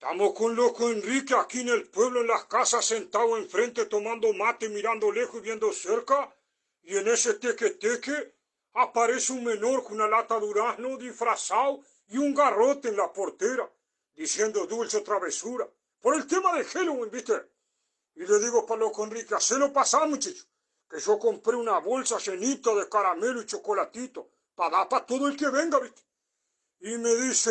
Estamos con loco Enrique aquí en el pueblo, en las casas, sentado enfrente, tomando mate, mirando lejos y viendo cerca. Y en ese teque-teque aparece un menor con una lata de durazno disfrazado y un garrote en la portera, diciendo dulce travesura. Por el tema de Halloween, ¿viste? Y le digo para loco Enrique, lo pasar, muchacho, que yo compré una bolsa llenita de caramelo y chocolatito para dar para todo el que venga, ¿viste? Y me dice,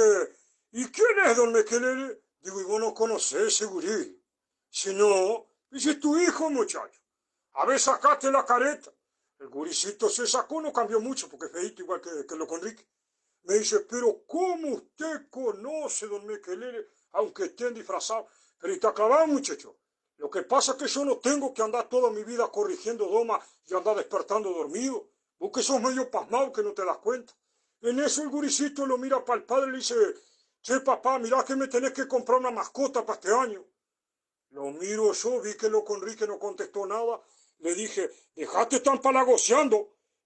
¿y quién es don Mequelele? Digo, y vos no conocés ese gurí. Si no, Dice, tu hijo, muchacho. A ver, sacaste la careta. El gurisito se sacó, no cambió mucho, porque es feito igual que, lo conrique. Me dice, pero ¿cómo usted conoce, don Mequelere, aunque estén disfrazados? Pero está clavado, muchacho. Lo que pasa es que yo no tengo que andar toda mi vida corrigiendo domas y andar despertando dormido. Vos que sos medio pasmado que no te das cuenta. En eso el gurisito lo mira para el padre y le dice, Che, papá, mirá que me tenés que comprar una mascota para este año. Lo miro yo, vi que lo conrique no contestó nada. Le dije, dejate tan palagoseando.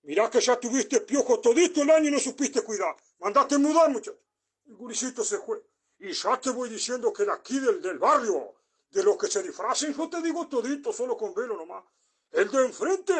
Mirá que ya tuviste piojo todito el año y no supiste cuidar. Mandate mudar, muchacho. El gurisito se fue. Y ya te voy diciendo que de aquí del, del barrio, de los que se disfracen, yo te digo todito, solo con velo nomás. El de enfrente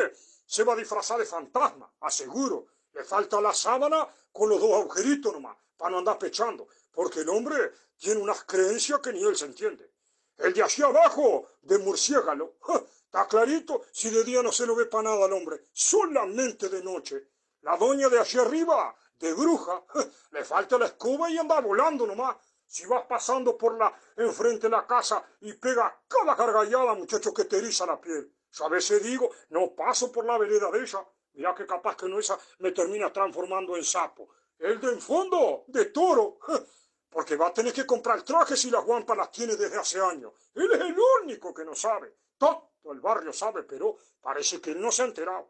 se va a disfrazar de fantasma, aseguro. Le falta la sábana con los dos agujeritos nomás, para no andar pechando, porque el hombre tiene unas creencias que ni él se entiende. El de allí abajo, de murciégalo. Está clarito, si de día no se lo ve para nada al hombre, solamente de noche. La doña de allí arriba, de bruja, le falta la escoba y anda volando nomás. Si vas pasando por la enfrente de la casa y pega cada cargallada, muchacho, que te eriza la piel. Yo a veces digo, no paso por la vereda de ella mira que capaz que no esa me termina transformando en sapo. El de en fondo, de toro. Porque va a tener que comprar trajes y las guampas las tiene desde hace años. Él es el único que no sabe. Todo el barrio sabe, pero parece que él no se ha enterado.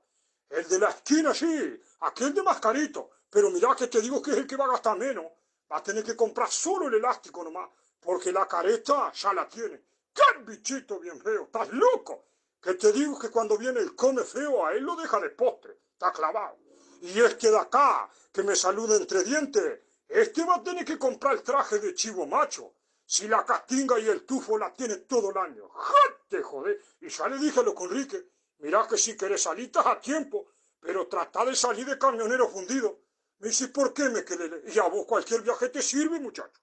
El de la esquina sí, aquel de mascarito. Pero mira que te digo que es el que va a gastar menos. Va a tener que comprar solo el elástico nomás, porque la careta ya la tiene. ¡Qué bichito bien feo! ¡Estás loco! Que te digo que cuando viene el come feo, a él lo deja de postre. Está clavado. Y este de acá, que me saluda entre dientes, este va a tener que comprar el traje de chivo macho. Si la castinga y el tufo la tiene todo el año. ¡Jate, joder! Y ya le dije a los Conrique, mira que si querés salir a tiempo, pero trata de salir de camionero fundido. Me dice, ¿por qué me quedé? Y a vos cualquier viaje te sirve, muchacho.